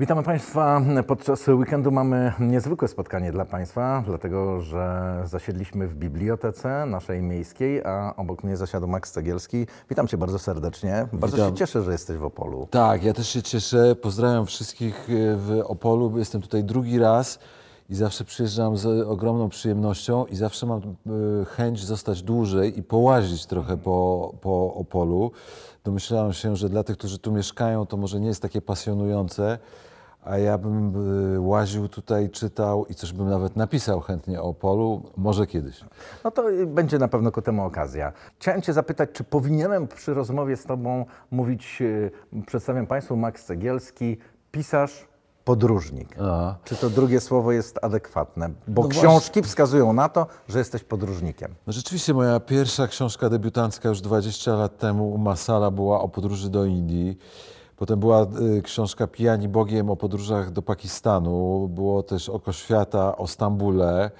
Witamy Państwa. Podczas weekendu mamy niezwykłe spotkanie dla Państwa, dlatego że zasiedliśmy w bibliotece naszej miejskiej, a obok mnie zasiadł Max Cegielski. Witam Cię bardzo serdecznie. Bardzo Witam. się cieszę, że jesteś w Opolu. Tak, ja też się cieszę. Pozdrawiam wszystkich e, w Opolu. Jestem tutaj drugi raz i zawsze przyjeżdżam z ogromną przyjemnością i zawsze mam e, chęć zostać dłużej i połazić trochę po, po Opolu. Domyślałem się, że dla tych, którzy tu mieszkają, to może nie jest takie pasjonujące a ja bym y, łaził tutaj, czytał i coś bym nawet napisał chętnie o Opolu, może kiedyś. No to będzie na pewno ku temu okazja. Chciałem Cię zapytać, czy powinienem przy rozmowie z Tobą mówić, y, przedstawiam Państwu Max Cegielski, pisarz, podróżnik. Czy to drugie słowo jest adekwatne? Bo no książki właśnie. wskazują na to, że jesteś podróżnikiem. No rzeczywiście, moja pierwsza książka debiutancka już 20 lat temu, Masala, była o podróży do Indii. Potem była y, książka Pijani Bogiem o podróżach do Pakistanu, było też Oko Świata o Stambule,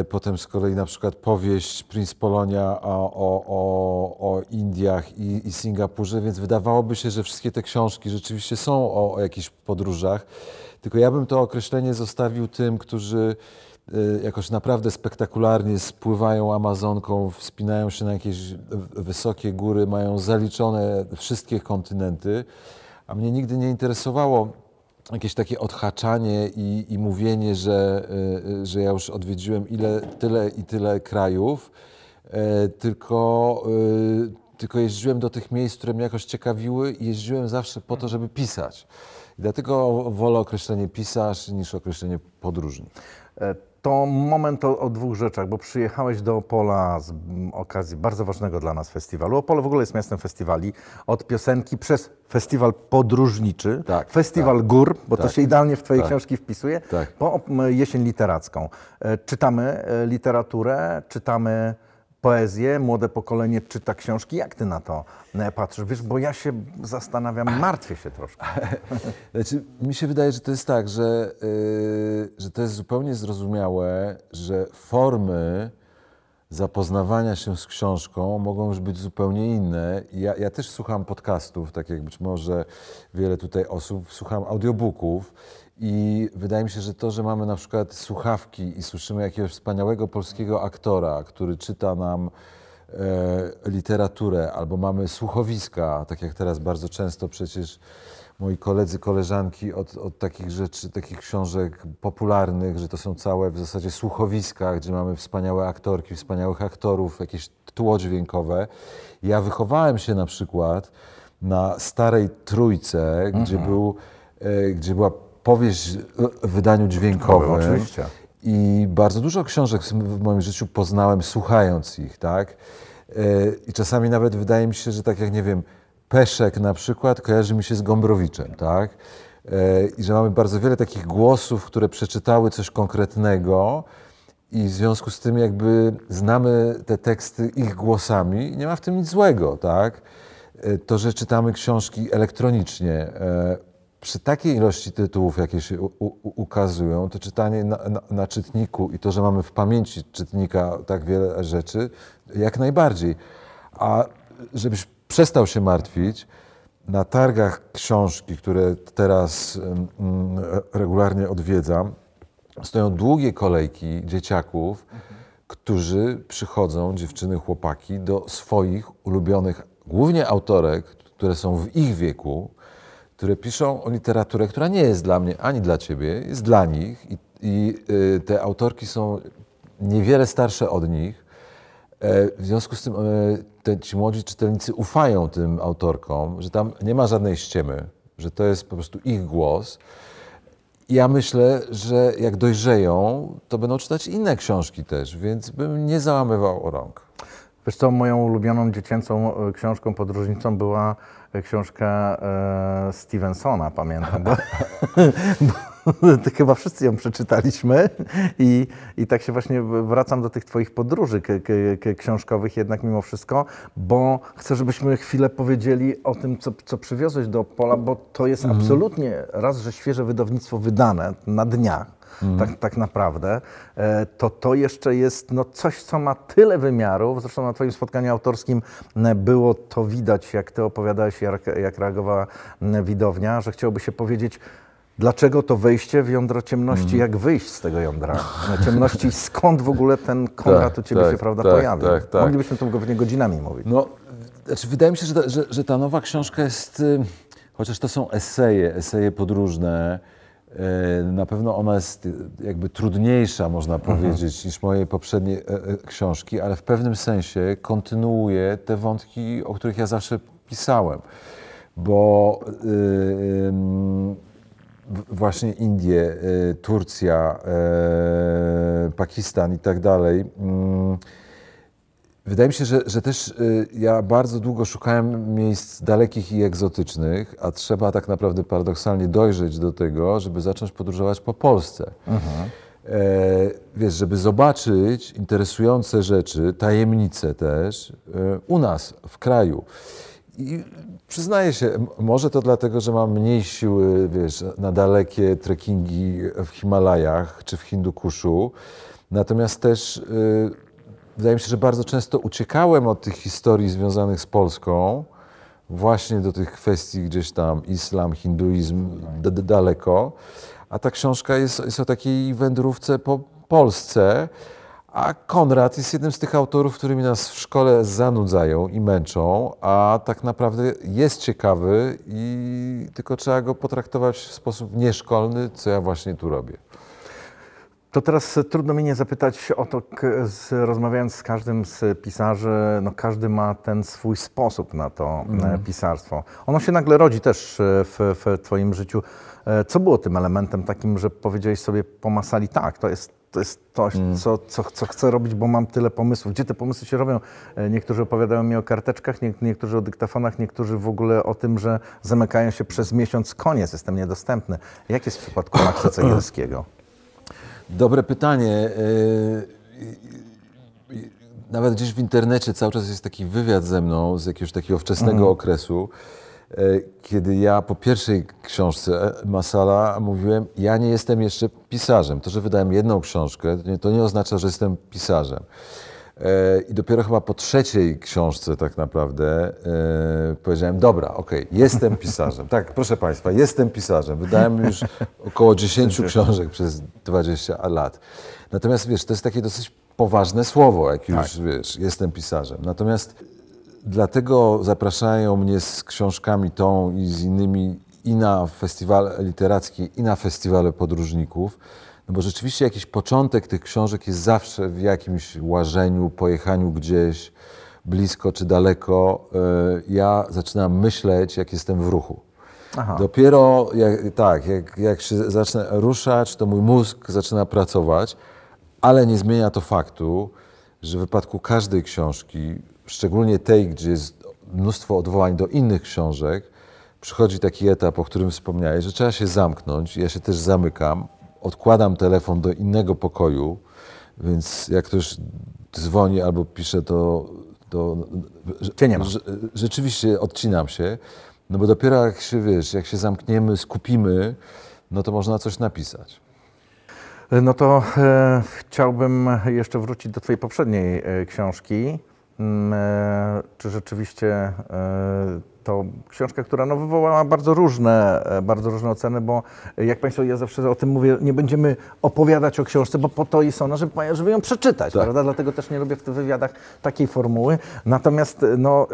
y, potem z kolei na przykład powieść Prince Polonia o, o, o, Indiach i, i, Singapurze, więc wydawałoby się, że wszystkie te książki rzeczywiście są o, o jakichś podróżach. Tylko ja bym to określenie zostawił tym, którzy Y, jakoś naprawdę spektakularnie spływają Amazonką, wspinają się na jakieś wysokie góry, mają zaliczone wszystkie kontynenty, a mnie nigdy nie interesowało jakieś takie odhaczanie i, i mówienie, że, y, y, że ja już odwiedziłem ile, tyle i tyle krajów, e, tylko, tylko jeździłem do tych miejsc, które mnie jakoś ciekawiły i jeździłem zawsze po to, żeby pisać. I dlatego wolę określenie pisarz niż określenie podróżnik. E, to moment o, o, dwóch rzeczach, bo przyjechałeś do Opola z mm, okazji bardzo ważnego dla nas festiwalu. Opole w ogóle jest miastem festiwali. Od piosenki przez festiwal podróżniczy, tak, festiwal tak, gór, bo tak, to się idealnie w Twojej tak. książki wpisuje, tak. po jesień literacką. E, czytamy e, literaturę, czytamy poezję, młode pokolenie czyta książki. Jak ty na to e, patrzysz? Wiesz, bo ja się zastanawiam, martwię się troszkę. Znaczy, mi się wydaje, że to jest tak, że, yy, że to jest zupełnie zrozumiałe, że formy zapoznawania się z książką mogą już być zupełnie inne. Ja, ja też słucham podcastów, tak jak być może wiele tutaj osób, słucham audiobooków i wydaje mi się, że to, że mamy na przykład słuchawki i słyszymy jakiegoś wspaniałego polskiego aktora, który czyta nam e, literaturę, albo mamy słuchowiska, tak jak teraz bardzo często przecież moi koledzy, koleżanki od, od, takich rzeczy, takich książek popularnych, że to są całe w zasadzie słuchowiska, gdzie mamy wspaniałe aktorki, wspaniałych aktorów, jakieś tło dźwiękowe. Ja wychowałem się na przykład na starej trójce, gdzie, mhm. był, e, gdzie była powieść w e, wydaniu dźwiękowym. oczywiście. I bardzo dużo książek w moim życiu poznałem słuchając ich, tak? E, I czasami nawet wydaje mi się, że tak jak nie wiem, Peszek na przykład kojarzy mi się z Gombrowiczem, tak? E, I że mamy bardzo wiele takich głosów, które przeczytały coś konkretnego, i w związku z tym jakby znamy te teksty ich głosami nie ma w tym nic złego, tak? To, że czytamy książki elektronicznie, przy takiej ilości tytułów, jakie się u, u, ukazują, to czytanie na, na, na, czytniku i to, że mamy w pamięci czytnika tak wiele rzeczy, jak najbardziej. A żebyś przestał się martwić, na targach książki, które teraz mm, regularnie odwiedzam, stoją długie kolejki dzieciaków, mhm. którzy przychodzą, dziewczyny, chłopaki, do swoich ulubionych, głównie autorek, które są w ich wieku, które piszą o literaturę, która nie jest dla mnie ani dla ciebie, jest dla nich i, i y, te autorki są niewiele starsze od nich. E, w związku z tym e, te, ci młodzi czytelnicy ufają tym autorkom, że tam nie ma żadnej ściemy, że to jest po prostu ich głos. Ja myślę, że jak dojrzeją, to będą czytać inne książki też, więc bym nie załamywał rąk. Wiesz co, moją ulubioną dziecięcą e, książką podróżniczą była e, książka e, Stevensona, pamiętam. Bo, bo, to chyba wszyscy ją przeczytaliśmy i, i tak się właśnie wracam do tych twoich podróży książkowych jednak mimo wszystko, bo chcę, żebyśmy chwilę powiedzieli o tym, co, co przywiozłeś do Opola, bo to jest mhm. absolutnie raz, że świeże wydawnictwo wydane na dniach, mm. tak, tak naprawdę, e, to to jeszcze jest no, coś, co ma tyle wymiarów. Zresztą na Twoim spotkaniu autorskim e, było to widać, jak Ty opowiadałeś, jak, jak reagowała e, widownia, że chciałoby się powiedzieć, Dlaczego to wejście w jądro ciemności, mm. jak wyjść z tego jądra ciemności skąd w ogóle ten tak, Konrad tak, u Ciebie tak, się prawda, tak, pojawił? Tak, tak. Moglibyśmy tu pewnie godzinami mówić. No, znaczy, wydaje mi się, że ta, że, że ta nowa książka jest, y, chociaż to są eseje, eseje podróżne, E, na pewno ona jest jakby trudniejsza, można mhm. powiedzieć, niż moje poprzednie e, e, książki, ale w pewnym sensie kontynuuje te wątki, o których ja zawsze pisałem, bo właśnie Indie, Turcja, Pakistan i tak dalej. Mm, Wydaje mi się, że, że też y, ja bardzo długo szukałem miejsc dalekich i egzotycznych, a trzeba tak naprawdę paradoksalnie dojrzeć do tego, żeby zacząć podróżować po Polsce. Mhm. E, wiesz, żeby zobaczyć interesujące rzeczy, tajemnice też y, u nas, w kraju. I przyznaję się, może to dlatego, że mam mniej siły, wiesz, na dalekie trekkingi w Himalajach czy w Hindukuszu, natomiast też y, wydaje mi się, że bardzo często uciekałem od tych historii związanych z Polską, właśnie do tych kwestii gdzieś tam islam, hinduizm, daleko. A ta książka jest, jest o takiej wędrówce po Polsce. A Konrad jest jednym z tych autorów, którymi nas w szkole zanudzają i męczą, a tak naprawdę jest ciekawy i tylko trzeba go potraktować w sposób nieszkolny, co ja właśnie tu robię. To teraz e, trudno mi nie zapytać o to, rozmawiając z każdym z pisarzy, no każdy ma ten swój sposób na to mm. pisarstwo. Ono się nagle rodzi też e, w, w Twoim życiu. Co było tym elementem takim, że powiedziałeś sobie po Masali, tak, to jest to jest coś, mm. co, co, co, chcę robić, bo mam tyle pomysłów. Gdzie te pomysły się robią? Niektórzy opowiadają mi o karteczkach, niektórzy o dyktafonach, niektórzy w ogóle o tym, że zamykają się przez miesiąc, koniec, jestem niedostępny. Jak jest w przypadku Maxa Cegielskiego? Dobre pytanie. E, e, e, nawet gdzieś w internecie cały czas jest taki wywiad ze mną z jakiegoś takiego wczesnego mhm. okresu, kiedy ja po pierwszej książce Masala mówiłem, ja nie jestem jeszcze pisarzem. To, że wydałem jedną książkę, to nie, to nie oznacza, że jestem pisarzem. E, I dopiero chyba po trzeciej książce tak naprawdę e, powiedziałem, dobra, okej, okay, jestem pisarzem. Tak, proszę Państwa, jestem pisarzem. Wydałem już około 10 książek przez 20 lat. Natomiast wiesz, to jest takie dosyć poważne słowo, jak już tak. wiesz, jestem pisarzem. Natomiast dlatego zapraszają mnie z książkami tą i z innymi i na festiwale literackie, i na festiwale podróżników, no bo rzeczywiście jakiś początek tych książek jest zawsze w jakimś łażeniu, pojechaniu gdzieś, blisko czy daleko. E, ja zaczynam myśleć, jak jestem w ruchu. Aha. Dopiero jak, tak, jak, jak się zacznę ruszać, to mój mózg zaczyna pracować, ale nie zmienia to faktu, że w wypadku każdej książki, szczególnie tej, gdzie jest mnóstwo odwołań do innych książek, przychodzi taki etap, o którym wspomniałeś, że trzeba się zamknąć. Ja się też zamykam, odkładam telefon do innego pokoju, więc jak ktoś dzwoni albo pisze, to, to Cię nie ma. rzeczywiście odcinam się, no bo dopiero jak się, wiesz, jak się zamkniemy, skupimy, no to można coś napisać. No to e, chciałbym jeszcze wrócić do Twojej poprzedniej e, książki. Mm, e, czy rzeczywiście e, to książka, która no, wywołała bardzo różne, e, bardzo różne oceny, bo e, jak Państwo, ja zawsze o tym mówię, nie będziemy opowiadać o książce, bo po to jest ona, żeby, żeby ją przeczytać, tak. prawda? Dlatego też nie lubię w tych wywiadach takiej formuły. Natomiast e, no,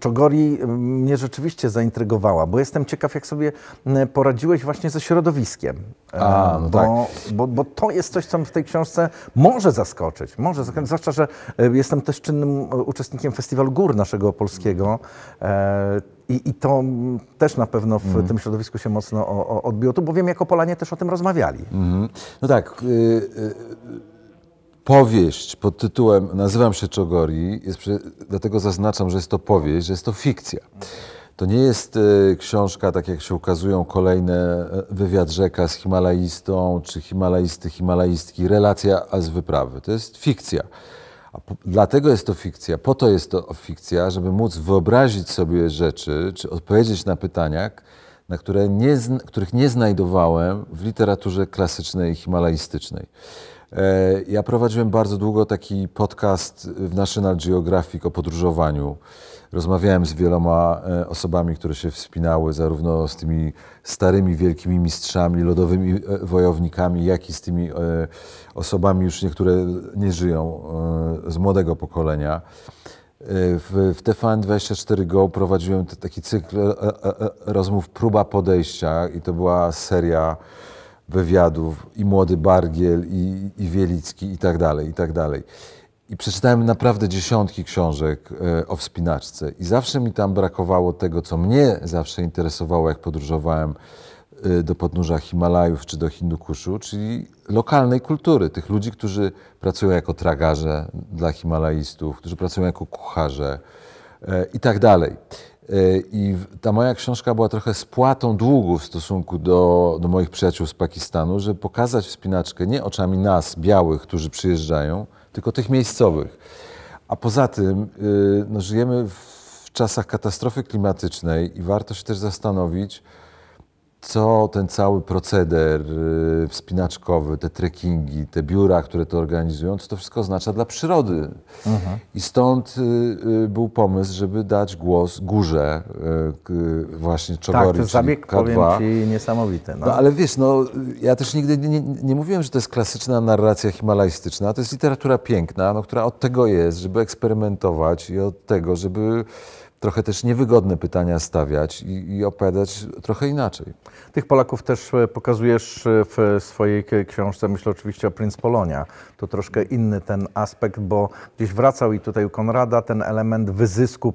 Czogori mnie rzeczywiście zaintrygowała, bo jestem ciekaw, jak sobie poradziłeś właśnie ze środowiskiem. A, no bo, tak. bo, bo to jest coś, co w tej książce może zaskoczyć, może zaskoczyć, zwłaszcza, że jestem też czynnym uczestnikiem Festiwalu Gór naszego polskiego, E, I, I, to też na pewno w mm. tym środowisku się mocno o, o, odbiło, tu, bo wiem, jako Polanie też o tym rozmawiali. Mm. No tak. Y, y, powieść pod tytułem Nazywam się Czogori, jest, dlatego zaznaczam, że jest to powieść, że jest to fikcja. To nie jest y, książka, tak jak się ukazują kolejne e, wywiad rzeka z Himalaistą, czy Himalaisty, Himalaistki, relacja z wyprawy. To jest fikcja. Po, dlatego jest to fikcja, po to jest to fikcja, żeby móc wyobrazić sobie rzeczy, czy odpowiedzieć na pytania, na które nie, których nie znajdowałem w literaturze klasycznej i himalajstycznej. E, ja prowadziłem bardzo długo taki podcast w National Geographic o podróżowaniu. Rozmawiałem z wieloma e, osobami, które się wspinały, zarówno z tymi starymi wielkimi mistrzami, lodowymi e, wojownikami, jak i z tymi e, osobami już niektóre nie żyją, z młodego pokolenia. W, w TVN24 Go prowadziłem taki cykl rozmów Próba Podejścia i to była seria wywiadów i Młody Bargiel, i, i Wielicki i tak dalej, i tak dalej. I przeczytałem naprawdę dziesiątki książek e, o wspinaczce. I zawsze mi tam brakowało tego, co mnie zawsze interesowało, jak podróżowałem e, do podnóża Himalajów czy do Hindukuszu, czyli lokalnej kultury, tych ludzi, którzy pracują jako tragarze dla Himalajistów, którzy pracują jako kucharze e, i tak dalej. I ta moja książka była trochę spłatą długu w stosunku do, do moich przyjaciół z Pakistanu, żeby pokazać wspinaczkę nie oczami nas, białych, którzy przyjeżdżają, tylko tych miejscowych. A poza tym y, no, żyjemy w czasach katastrofy klimatycznej i warto się też zastanowić, co ten cały proceder y, wspinaczkowy, te trekkingi, te biura, które to organizują, co to wszystko oznacza dla przyrody. Mhm. I stąd y, y, był pomysł, żeby dać głos górze właśnie Czogori, Tak, to zabieg, powiem ci, niesamowity. No. no. ale wiesz, no, ja też nigdy nie, nie, mówiłem, że to jest klasyczna narracja himalajstyczna, to jest literatura piękna, no, która od tego jest, żeby eksperymentować i od tego, żeby trochę też niewygodne pytania stawiać i, i opowiadać trochę inaczej. Tych Polaków też e, pokazujesz e, w swojej książce, myślę oczywiście o Prince Polonia. To troszkę inny ten aspekt, bo gdzieś wracał i tutaj u Konrada ten element wyzysku,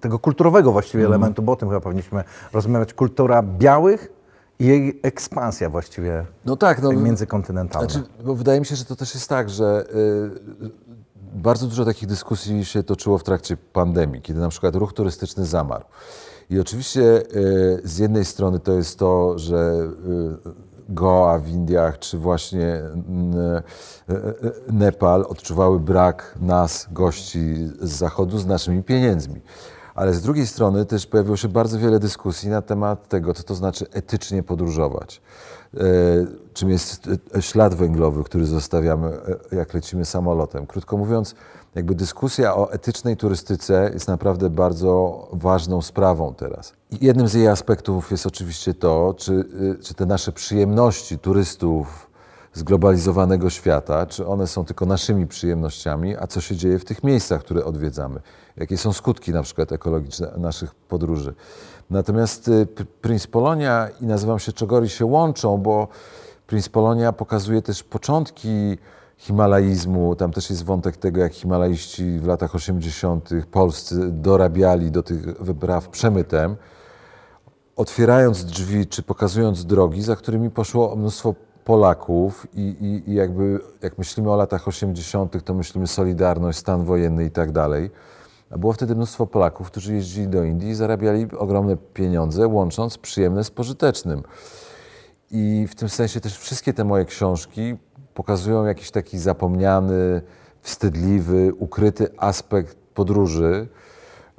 tego kulturowego właściwie mm. elementu, bo o tym chyba powinniśmy rozmawiać, kultura białych i jej ekspansja właściwie no tak, no, no. międzykontynentalna. Znaczy, wydaje mi się, że to też jest tak, że yy, bardzo dużo takich dyskusji się toczyło w trakcie pandemii, kiedy na przykład ruch turystyczny zamarł. I oczywiście e, z jednej strony to jest to, że e, Goa w Indiach, czy właśnie e, Nepal odczuwały brak nas, gości z zachodu, z naszymi pieniędzmi. Ale z drugiej strony też pojawiło się bardzo wiele dyskusji na temat tego, co to znaczy etycznie podróżować. Czym jest ślad węglowy, który zostawiamy, jak lecimy samolotem. Krótko mówiąc, jakby dyskusja o etycznej turystyce jest naprawdę bardzo ważną sprawą teraz. jednym z jej aspektów jest oczywiście to, czy, y, czy te nasze przyjemności turystów zglobalizowanego świata, czy one są tylko naszymi przyjemnościami, a co się dzieje w tych miejscach, które odwiedzamy, jakie są skutki na przykład ekologiczne naszych podróży. Natomiast y, Prince Polonia i nazywam się Czogori się łączą, bo Prince Polonia pokazuje też początki himalaizmu. Tam też jest wątek tego, jak himalaiści w latach 80. polscy dorabiali do tych wypraw przemytem, otwierając drzwi czy pokazując drogi, za którymi poszło mnóstwo Polaków i, i, i jakby jak myślimy o latach 80., to myślimy Solidarność, stan wojenny i tak dalej. A było wtedy mnóstwo Polaków, którzy jeździli do Indii i zarabiali ogromne pieniądze, łącząc przyjemne z pożytecznym. I w tym sensie też wszystkie te moje książki pokazują jakiś taki zapomniany, wstydliwy, ukryty aspekt podróży,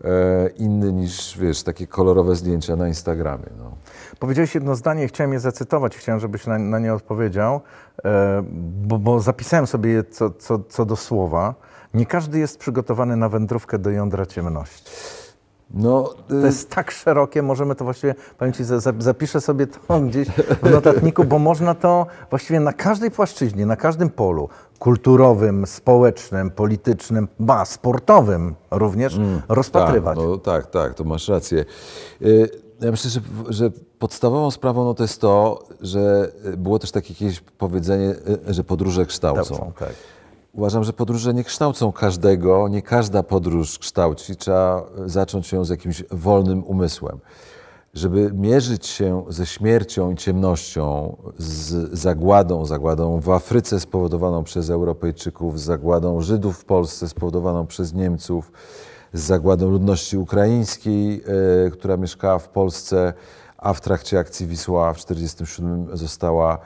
e, inny niż, wiesz, takie kolorowe zdjęcia na Instagramie. No. Powiedziałeś jedno zdanie, chciałem je zacytować, chciałem, żebyś na, na nie odpowiedział, e, bo, bo, zapisałem sobie je co, co, co do słowa. Nie każdy jest przygotowany na wędrówkę do jądra ciemności. No, to y- jest tak szerokie, możemy to właściwie, powiem Ci, zapiszę sobie to gdzieś w notatniku, bo można to właściwie na każdej płaszczyźnie, na każdym polu kulturowym, społecznym, politycznym, ba, sportowym również mm, tak, rozpatrywać. Tak, no, tak, tak, to masz rację. Y, ja myślę, że, że podstawową sprawą no, to jest to, że y, było też takie jakieś powiedzenie, że podróże kształcą. Kształcą tak. Uważam, że podróże nie kształcą każdego, nie każda podróż kształci. Trzeba zacząć ją z jakimś wolnym umysłem. Żeby mierzyć się ze śmiercią i ciemnością, z zagładą, zagładą w Afryce spowodowaną przez Europejczyków, z zagładą Żydów w Polsce spowodowaną przez Niemców, z zagładą ludności ukraińskiej, e, która mieszkała w Polsce, a w trakcie akcji Wisła w 1947 została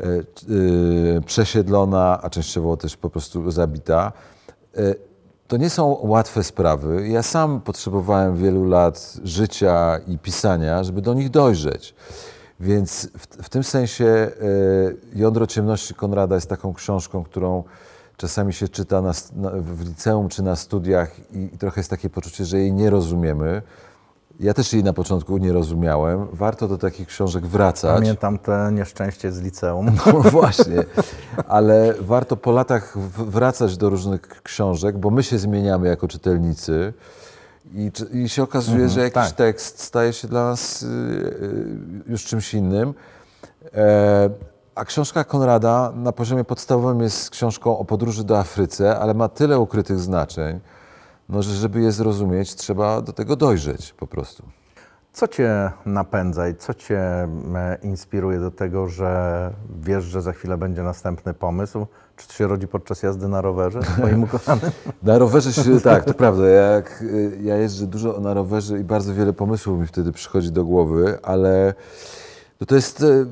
E, e, przesiedlona, a częściowo też po prostu zabita. E, to nie są łatwe sprawy. Ja sam potrzebowałem wielu lat życia i pisania, żeby do nich dojrzeć. Więc w, w tym sensie Jądro Ciemności Konrada jest taką książką, którą czasami się czyta na, na, w liceum czy na studiach i, i trochę jest takie poczucie, że jej nie rozumiemy ja też jej na początku nie rozumiałem. Warto do takich książek wracać. Pamiętam te nieszczęście z liceum. No właśnie, ale warto po latach wracać do różnych książek, bo my się zmieniamy jako czytelnicy. I, i się okazuje, mhm, że jakiś tak. tekst staje się dla nas y, y, już czymś innym. E, a książka Konrada na poziomie podstawowym jest książką o podróży do Afryce, ale ma tyle ukrytych znaczeń no, że żeby je zrozumieć, trzeba do tego dojrzeć po prostu. Co cię napędza i co cię e, inspiruje do tego, że wiesz, że za chwilę będzie następny pomysł? Czy to się rodzi podczas jazdy na rowerze, twoim ukochanym? na rowerze się, tak, to prawda. Jak, y, ja jeżdżę dużo na rowerze i bardzo wiele pomysłów mi wtedy przychodzi do głowy, ale no to jest... Yy,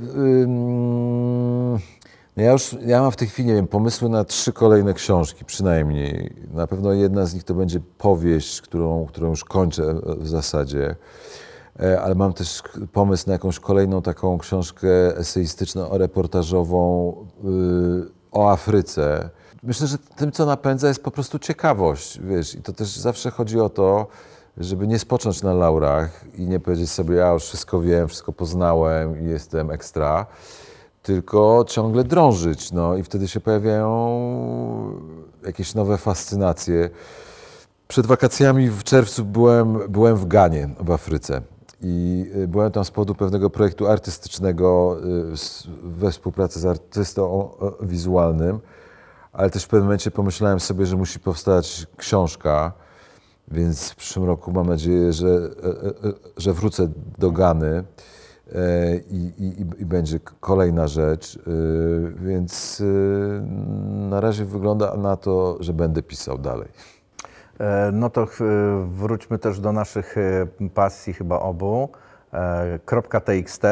yy, no ja już ja mam w tej chwili, nie wiem, pomysły na trzy kolejne książki, przynajmniej. Na pewno jedna z nich to będzie powieść, którą, którą już kończę w zasadzie. E, ale mam też pomysł na jakąś kolejną taką książkę eseistyczną, reportażową y, o Afryce. Myślę, że tym, co napędza, jest po prostu ciekawość, wiesz. I to też zawsze chodzi o to, żeby nie spocząć na laurach i nie powiedzieć sobie, ja już wszystko wiem, wszystko poznałem i jestem ekstra tylko ciągle drążyć. No i wtedy się pojawiają jakieś nowe fascynacje. Przed wakacjami w czerwcu byłem, byłem w Ganie w Afryce i y, byłem tam z powodu pewnego projektu artystycznego y, we współpracy z artystą wizualnym, ale też w pewnym momencie pomyślałem sobie, że musi powstać książka, więc w przyszłym roku mam nadzieję, że, e, e, e, że wrócę do Gany i, i, i, będzie kolejna rzecz, y, więc y, na razie wygląda na to, że będę pisał dalej. E, no to y, wróćmy też do naszych pasji chyba obu. Kropka e, .txt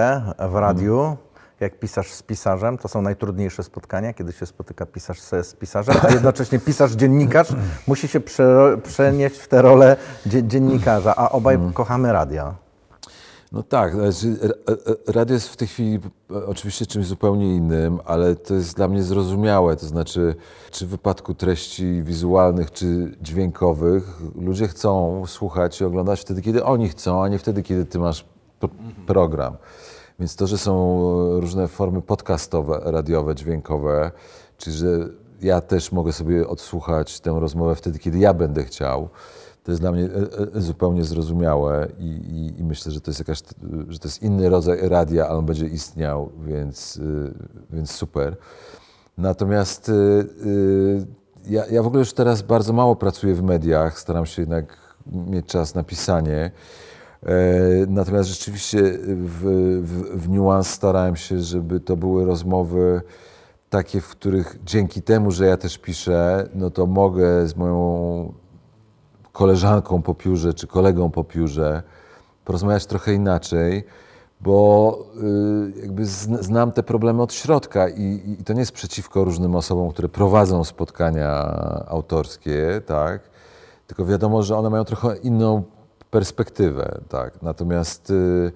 w radiu. Mhm. jak pisarz z pisarzem, to są najtrudniejsze spotkania, kiedy się spotyka pisarz z pisarzem, a jednocześnie pisarz, dziennikarz musi się przenieść w tę rolę dziennikarza, a obaj mhm. kochamy radia. No tak, znaczy, e, e, e, radio jest w tej chwili oczywiście czymś zupełnie innym, ale to jest dla mnie zrozumiałe. To znaczy, czy w wypadku treści wizualnych, czy dźwiękowych, ludzie chcą słuchać i oglądać wtedy, kiedy oni chcą, a nie wtedy, kiedy ty masz program. Więc to, że są różne formy podcastowe, radiowe, dźwiękowe, czy że ja też mogę sobie odsłuchać tę rozmowę wtedy, kiedy ja będę chciał to jest dla mnie e, e, zupełnie zrozumiałe i, i, i, myślę, że to, jest jakaś, że to jest inny rodzaj radia, ale on będzie istniał, więc, e, więc super. Natomiast ja, ja w ogóle już teraz bardzo mało pracuję w mediach, staram się jednak mieć czas na pisanie. Natomiast rzeczywiście w, w, w niuans starałem się, żeby to były rozmowy takie, w których dzięki temu, że ja też piszę, no to mogę z moją koleżanką po piórze czy kolegą po piórze, porozmawiać trochę inaczej, bo y, jakby znam te problemy od środka i, i to nie jest przeciwko różnym osobom, które prowadzą spotkania autorskie, tak? Tylko wiadomo, że one mają trochę inną perspektywę, tak? Natomiast y,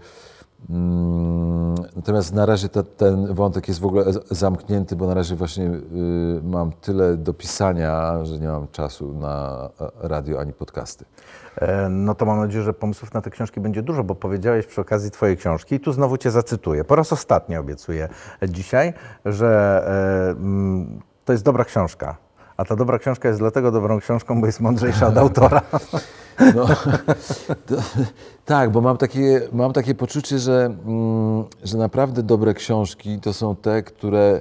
Mm, natomiast na razie ten wątek jest w ogóle zamknięty, bo na razie właśnie y, mam tyle do pisania, że nie mam czasu na e, radio ani podcasty. E, no to mam nadzieję, że pomysłów na te książki będzie dużo, bo powiedziałeś przy okazji Twojej książki, i tu znowu Cię zacytuję. Po raz ostatni obiecuję dzisiaj, że y, to jest dobra książka. A ta dobra książka jest dlatego dobrą książką, bo jest mądrzejsza od autora. No, to, tak, bo mam takie, mam takie poczucie, że, mm, że naprawdę dobre książki to są te, które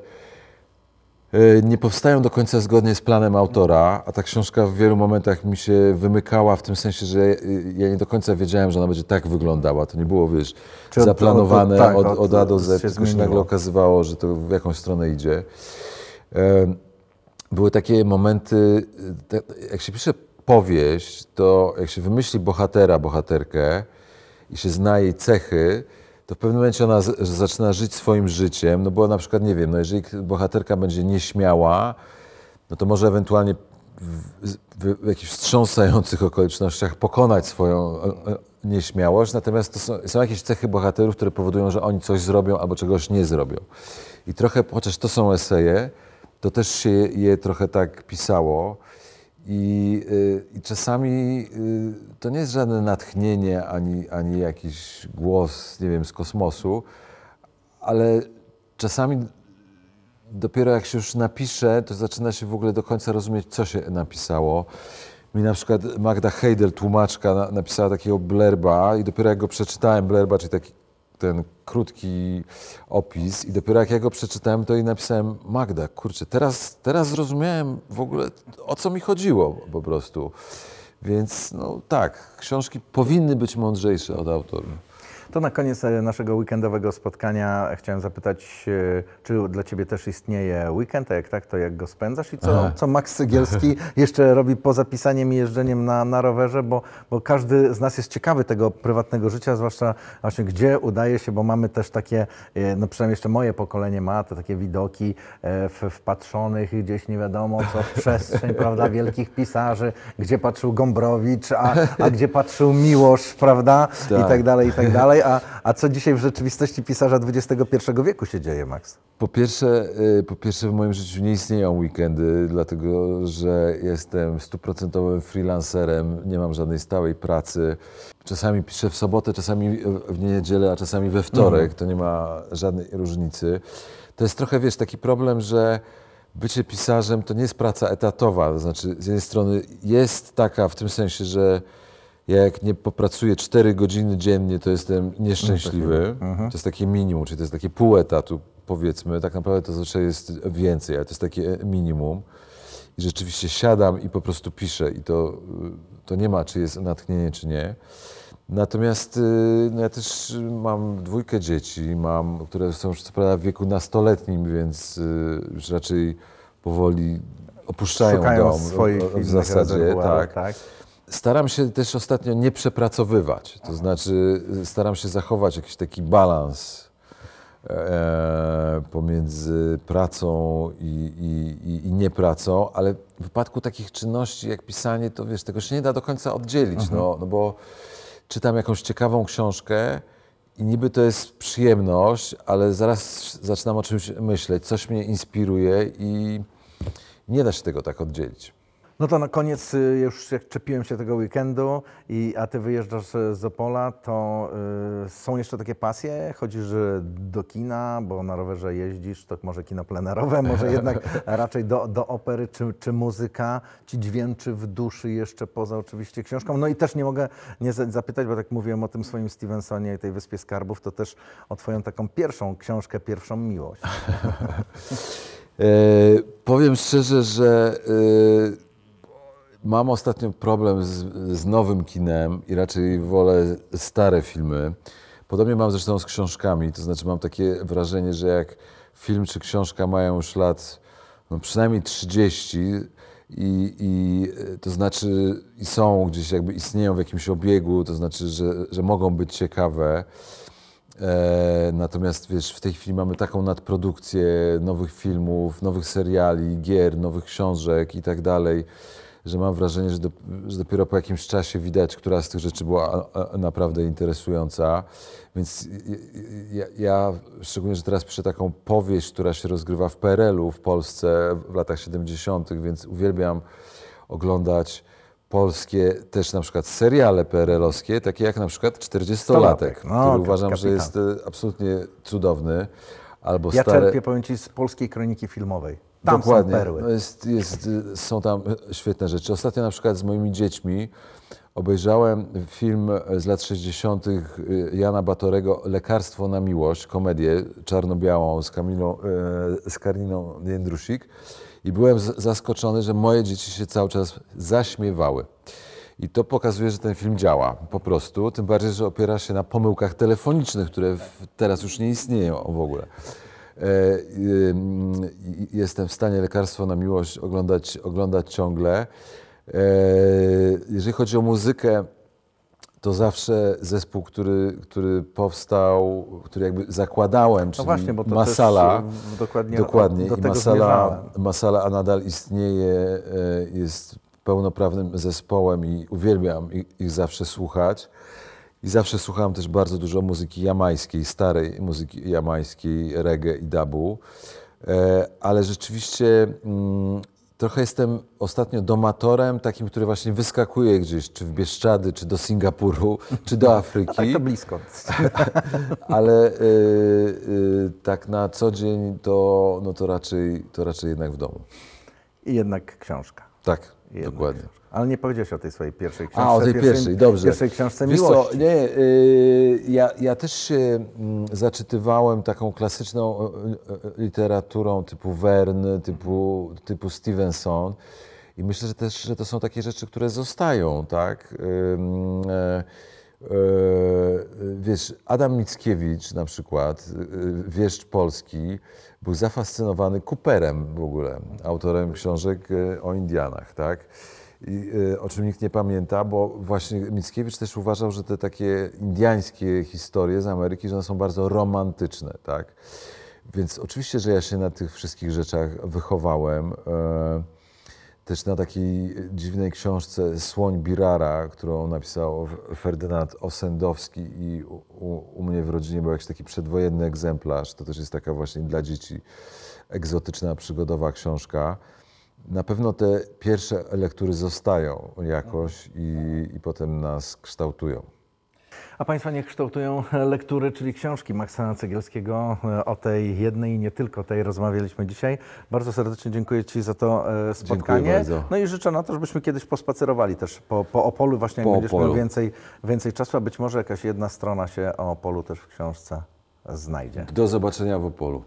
e, nie powstają do końca zgodnie z planem autora, a ta książka w wielu momentach mi się wymykała w tym sensie, że ja, ja nie do końca wiedziałem, że ona będzie tak wyglądała. To nie było, wiesz, Czy zaplanowane od, tak, od, od, A do Z, tylko się nagle okazywało, że to w jakąś stronę idzie. E, były takie momenty, e, jak się pisze powieść, to jak się wymyśli bohatera, bohaterkę i się zna jej cechy, to w pewnym momencie ona z, zaczyna żyć swoim życiem, no bo na przykład, nie wiem, no jeżeli bohaterka będzie nieśmiała, no to może ewentualnie w, w, w jakichś wstrząsających okolicznościach pokonać swoją e, e, nieśmiałość, natomiast to są, są, jakieś cechy bohaterów, które powodują, że oni coś zrobią albo czegoś nie zrobią. I trochę, chociaż to są eseje, to też się je trochę tak pisało, i, y, I, czasami y, to nie jest żadne natchnienie ani, ani jakiś głos, nie wiem, z kosmosu, ale czasami dopiero jak się już napisze, to zaczyna się w ogóle do końca rozumieć, co się napisało. Mi na przykład Magda Heider, tłumaczka, napisała takiego blerba i dopiero jak go przeczytałem, blerba, czyli taki ten krótki opis i dopiero jak ja go przeczytałem, to i napisałem Magda, kurczę, teraz, teraz zrozumiałem w ogóle o co mi chodziło po prostu. Więc no tak, książki powinny być mądrzejsze od autorów. To na koniec e, naszego weekendowego spotkania chciałem zapytać, e, czy dla Ciebie też istnieje weekend, a jak tak, to jak go spędzasz i co, co Max Sygielski jeszcze robi poza pisaniem i jeżdżeniem na, na rowerze, bo, bo każdy z nas jest ciekawy tego prywatnego życia, zwłaszcza właśnie gdzie udaje się, bo mamy też takie, e, no przynajmniej jeszcze moje pokolenie ma, te takie widoki w, wpatrzonych gdzieś nie wiadomo co w przestrzeń, prawda, wielkich pisarzy, gdzie patrzył Gombrowicz, a, a gdzie patrzył Miłosz, prawda, i tak, tak dalej, i tak dalej a, a co dzisiaj w rzeczywistości pisarza XXI wieku się dzieje, Max? Po pierwsze, y, po pierwsze, w moim życiu nie istnieją weekendy, dlatego że jestem stuprocentowym freelancerem, nie mam żadnej stałej pracy. Czasami piszę w sobotę, czasami w niedzielę, a czasami we wtorek. Mhm. To nie ma żadnej różnicy. To jest trochę, wiesz, taki problem, że bycie pisarzem to nie jest praca etatowa. To znaczy, z jednej strony jest taka w tym sensie, że jak nie popracuję 4 godziny dziennie, to jestem no, nieszczęśliwy. Mhm. To jest takie minimum, czyli to jest takie pół etatu, powiedzmy. Tak naprawdę to zawsze jest więcej, ale to jest takie e, minimum. I rzeczywiście siadam i po prostu piszę i to, y, to nie ma, czy jest natchnienie, czy nie. Natomiast y, no ja też y, mam dwójkę dzieci, mam, które są co prawda w wieku nastoletnim, więc już raczej powoli opuszczają Szukają dom swoich w, w zasadzie. Tak. tak. Staram się też ostatnio nie przepracowywać, to znaczy staram się zachować jakiś taki balans e, pomiędzy pracą i, i, i, i niepracą, ale w wypadku takich czynności jak pisanie, to wiesz, tego się nie da do końca oddzielić, no, mhm. no bo czytam jakąś ciekawą książkę, i niby to jest przyjemność, ale zaraz zaczynam o czymś myśleć, coś mnie inspiruje i nie da się tego tak oddzielić. No to na koniec, y, już jak czepiłem się tego weekendu, i, a ty wyjeżdżasz y, z Opola, to y, są jeszcze takie pasje? Chodzisz y, do kina, bo na rowerze jeździsz, to może kino plenerowe, może jednak raczej do, do opery czy, czy muzyka ci dźwięczy w duszy jeszcze poza oczywiście książką. No i też nie mogę nie zapytać, bo tak mówiłem o tym swoim Stevensonie i tej Wyspie Skarbów, to też o twoją taką pierwszą książkę, pierwszą miłość. E, powiem szczerze, że e, Mam ostatnio problem z, z, nowym kinem i raczej wolę stare filmy. Podobnie mam zresztą z książkami, to znaczy mam takie wrażenie, że jak film czy książka mają już lat no przynajmniej 30 i, i e, to znaczy i są gdzieś jakby istnieją w jakimś obiegu, to znaczy, że, że mogą być ciekawe. E, natomiast wiesz, w tej chwili mamy taką nadprodukcję nowych filmów, nowych seriali, gier, nowych książek i tak dalej że mam wrażenie, że, do, że dopiero po jakimś czasie widać, która z tych rzeczy była naprawdę interesująca. Więc ja, ja, szczególnie, że teraz piszę taką powieść, która się rozgrywa w PRL-u w Polsce w latach 70., więc uwielbiam oglądać polskie też na przykład seriale PRL-owskie, takie jak na przykład 40-latek, no, który uważam, kapitan. że jest e, absolutnie cudowny. Albo ja stare... czerpię, powiem Ci, z polskiej kroniki filmowej. Tam Dokładnie. są perły. No jest, jest, są tam świetne rzeczy. Ostatnio na przykład z moimi dziećmi obejrzałem film z lat 60. Y, Jana Batorego Lekarstwo na miłość, komedię czarno-białą z, Kamilą, y, z Kariną Jędrusik. I byłem zaskoczony, że moje dzieci się cały czas zaśmiewały. I to pokazuje, że ten film działa po prostu, tym bardziej, że opiera się na pomyłkach telefonicznych, które teraz już nie istnieją w ogóle. E, y, y, jestem w stanie lekarstwo na miłość oglądać, oglądać ciągle. E, jeżeli chodzi o muzykę, to zawsze zespół, który, który powstał, który jakby zakładałem, no czyli no właśnie, bo to Masala, dokładnie, dokładnie do i Masala, Masala, a nadal istnieje, e, jest pełnoprawnym zespołem i uwielbiam ich, ich zawsze słuchać. I zawsze słuchałem też bardzo dużo muzyki jamańskiej, starej muzyki jamańskiej, reggae i dubu. E, ale rzeczywiście mm, trochę jestem ostatnio domatorem, takim, który właśnie wyskakuje gdzieś, czy w Bieszczady, czy do Singapuru, czy do Afryki. tak to blisko. Ale e, e, tak na co dzień to, no to, raczej, to raczej jednak w domu. I jednak książka. Tak. Jednak. Dokładnie. Ale nie powiedziałeś o tej swojej pierwszej książce. A, o tej pierwszej, pierwszej dobrze. Pierwszej książce Wiesz miłości. Co, nie, yy, ja, ja też się mm, zaczytywałem taką klasyczną y, y, y, literaturą typu Verne, typu, typu Stevenson. I myślę, że też że to są takie rzeczy, które zostają, tak? Yy, yy, E, wiesz, Adam Mickiewicz na przykład, e, wieszcz polski, był zafascynowany Cooperem w ogóle, autorem książek e, o Indianach, tak? I, o czym nikt nie pamięta, bo właśnie Mickiewicz też uważał, że te takie indiańskie historie z Ameryki, że one są bardzo romantyczne, tak? Więc oczywiście, że ja się na tych wszystkich rzeczach wychowałem. Yy, też na takiej dziwnej książce Słoń Birara, którą napisał Ferdynand Osendowski i u, u, mnie w rodzinie był jakiś taki przedwojenny egzemplarz. To też jest taka właśnie dla dzieci egzotyczna, przygodowa książka. Na pewno te pierwsze lektury zostają jakoś i, i potem nas kształtują. A Państwa niech kształtują lektury, czyli książki Maxa Cegielskiego. E, o tej jednej i nie tylko tej rozmawialiśmy dzisiaj. Bardzo serdecznie dziękuję Ci za to e, spotkanie. No i życzę na to, żebyśmy kiedyś pospacerowali też po, po Opolu, właśnie po jak będziesz miał więcej, więcej czasu, a być może jakaś jedna strona się o Opolu też w książce znajdzie. Do zobaczenia w Opolu.